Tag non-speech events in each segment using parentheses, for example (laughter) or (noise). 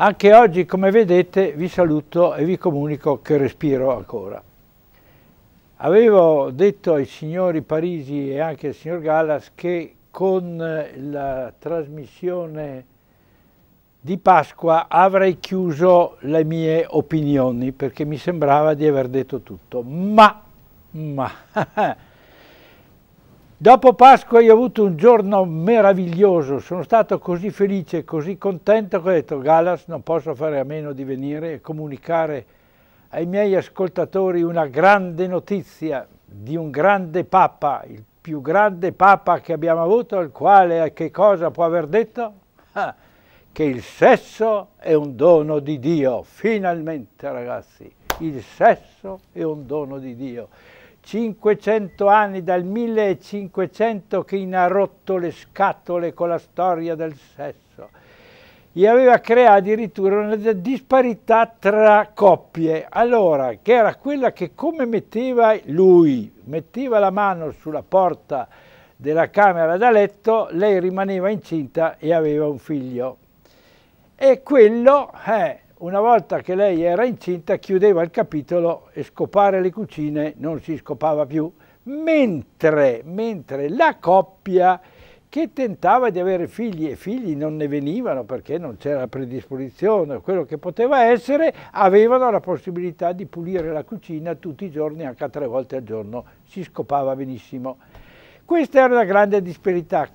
Anche oggi, come vedete, vi saluto e vi comunico che respiro ancora. Avevo detto ai signori Parisi e anche al signor Gallas che con la trasmissione di Pasqua avrei chiuso le mie opinioni perché mi sembrava di aver detto tutto, ma, ma (laughs) Dopo Pasqua io ho avuto un giorno meraviglioso, sono stato così felice, così contento che ho detto Galas non posso fare a meno di venire e comunicare ai miei ascoltatori una grande notizia di un grande Papa, il più grande Papa che abbiamo avuto, il quale che cosa può aver detto? Ah, che il sesso è un dono di Dio, finalmente ragazzi, il sesso è un dono di Dio. 500 anni, dal 1500 che ha rotto le scatole con la storia del sesso. E aveva creato addirittura una disparità tra coppie, allora, che era quella che come metteva lui, metteva la mano sulla porta della camera da letto, lei rimaneva incinta e aveva un figlio. E quello, eh, una volta che lei era incinta chiudeva il capitolo e scopare le cucine non si scopava più, mentre, mentre la coppia che tentava di avere figli e figli non ne venivano perché non c'era predisposizione, quello che poteva essere, avevano la possibilità di pulire la cucina tutti i giorni, anche a tre volte al giorno, si scopava benissimo. Questa era una grande disperità.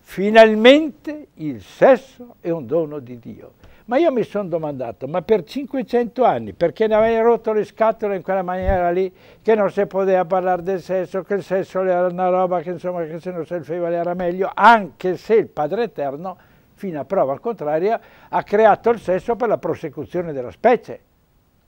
Finalmente il sesso è un dono di Dio. Ma io mi sono domandato, ma per 500 anni, perché ne avevi rotto le scatole in quella maniera lì, che non si poteva parlare del sesso, che il sesso era una roba che insomma che se non si faceva era meglio, anche se il Padre Eterno, fino a prova contraria, ha creato il sesso per la prosecuzione della specie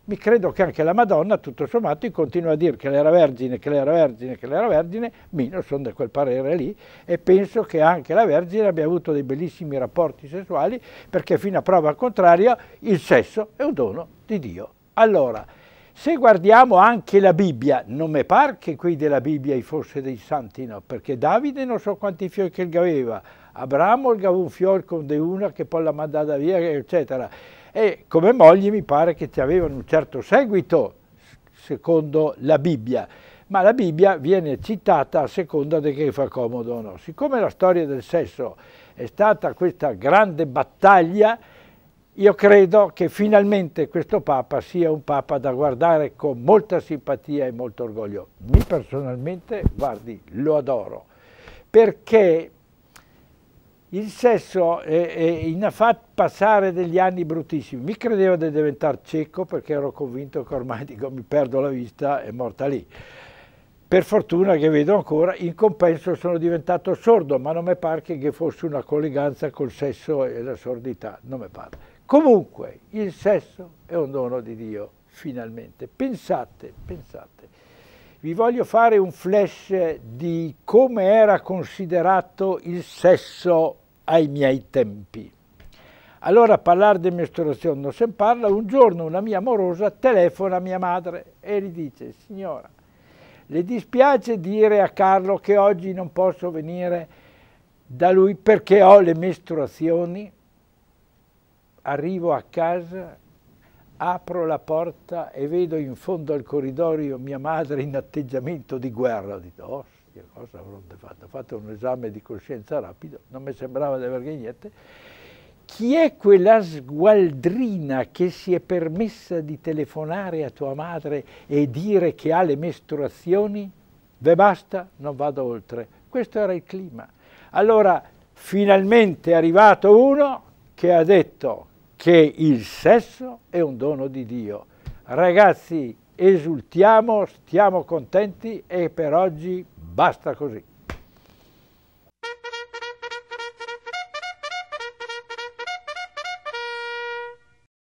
mi credo che anche la Madonna, tutto sommato, continua a dire che l'era vergine, che l'era vergine, che l'era vergine, meno sono di quel parere lì, e penso che anche la Vergine abbia avuto dei bellissimi rapporti sessuali, perché fino a prova contraria il sesso è un dono di Dio. Allora, se guardiamo anche la Bibbia, non mi pare che qui della Bibbia ci fosse dei santi, no, perché Davide non so quanti fiori che fiocchi aveva, Abramo aveva un fiocco di una che poi l'ha mandata via, eccetera e come moglie mi pare che ti avevano un certo seguito secondo la Bibbia, ma la Bibbia viene citata a seconda di che fa comodo o no. Siccome la storia del sesso è stata questa grande battaglia, io credo che finalmente questo Papa sia un Papa da guardare con molta simpatia e molto orgoglio. Mi personalmente, guardi, lo adoro, perché il sesso è, eh, ha fatto passare degli anni bruttissimi. Mi credevo di diventare cieco perché ero convinto che ormai (laughs) dico, mi perdo la vista, e morta lì. Per fortuna che vedo ancora, in compenso sono diventato sordo, ma non mi pare che fosse una colleganza col sesso e la sordità, non mi pare. Comunque, il sesso è un dono di Dio, finalmente. Pensate, pensate. Vi voglio fare un flash di come era considerato il sesso ai miei tempi. Allora a parlare di mestruazione non se ne parla, un giorno una mia amorosa telefona a mia madre e gli dice, signora, le dispiace dire a Carlo che oggi non posso venire da lui perché ho le mestruazioni? Arrivo a casa, apro la porta e vedo in fondo al corridoio mia madre in atteggiamento di guerra. Dico, oh che cosa avronte fatto? Ho fatto un esame di coscienza rapido, non mi sembrava di aver niente. Chi è quella sgualdrina che si è permessa di telefonare a tua madre e dire che ha le mestruazioni? Ve basta, non vado oltre. Questo era il clima. Allora, finalmente è arrivato uno che ha detto che il sesso è un dono di Dio. Ragazzi, esultiamo, stiamo contenti e per oggi Basta così.